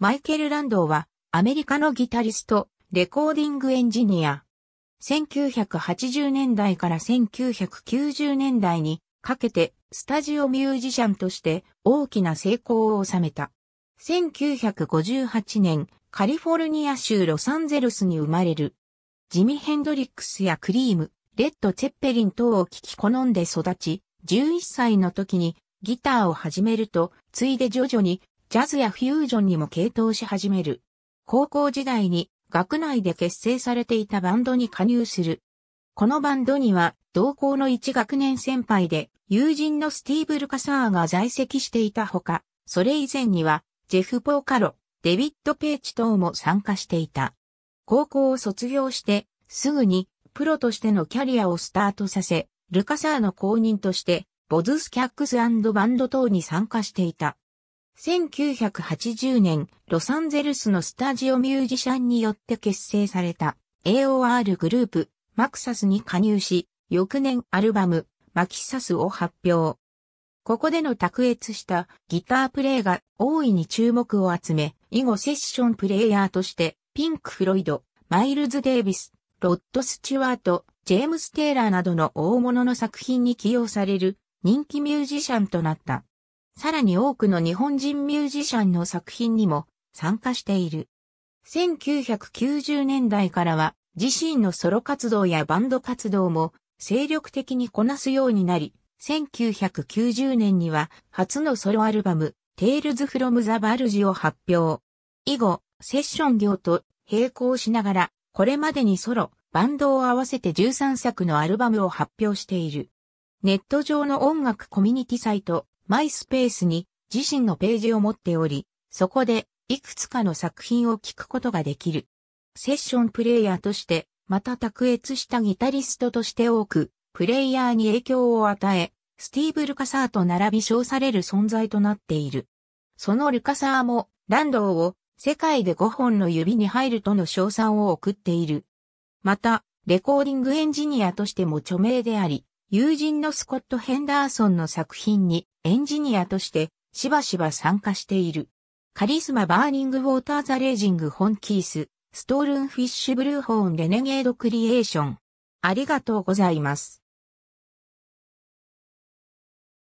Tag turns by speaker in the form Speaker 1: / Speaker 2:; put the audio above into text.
Speaker 1: マイケル・ランドーは、アメリカのギタリスト、レコーディングエンジニア。1980年代から1990年代にかけてスタジオミュージシャンとして大きな成功を収めた。1958年、カリフォルニア州ロサンゼルスに生まれる。ジミ・ヘンドリックスやクリーム、レッド・チェッペリン等を聴き好んで育ち、11歳の時にギターを始めると、ついで徐々にジャズやフュージョンにも傾倒し始める。高校時代に学内で結成されていたバンドに加入する。このバンドには同校の一学年先輩で友人のスティーブ・ルカサーが在籍していたほか、それ以前にはジェフ・ポーカロ、デビッド・ペイチ等も参加していた。高校を卒業してすぐにプロとしてのキャリアをスタートさせ、ルカサーの公認としてボズスキャックスバンド等に参加していた。1980年、ロサンゼルスのスタジオミュージシャンによって結成された AOR グループ、マクサスに加入し、翌年アルバム、マキサスを発表。ここでの卓越したギタープレイが大いに注目を集め、以後セッションプレイヤーとしてピンク・フロイド、マイルズ・デイビス、ロッド・スチュワート、ジェームス・テイラーなどの大物の作品に起用される人気ミュージシャンとなった。さらに多くの日本人ミュージシャンの作品にも参加している。1990年代からは自身のソロ活動やバンド活動も精力的にこなすようになり、1990年には初のソロアルバム、Tales from the b a l g e を発表。以後、セッション業と並行しながら、これまでにソロ、バンドを合わせて13作のアルバムを発表している。ネット上の音楽コミュニティサイト、マイスペースに自身のページを持っており、そこでいくつかの作品を聴くことができる。セッションプレイヤーとして、また卓越したギタリストとして多く、プレイヤーに影響を与え、スティーブ・ルカサーと並び称される存在となっている。そのルカサーも、ランドーを世界で5本の指に入るとの称賛を送っている。また、レコーディングエンジニアとしても著名であり、友人のスコット・ヘンダーソンの作品にエンジニアとしてしばしば参加している。カリスマバーニング・ウォーター・ザ・レイジング・ホン・キース、ストールン・フィッシュ・ブルーホーン・レネゲード・クリエーション。ありがとうございます。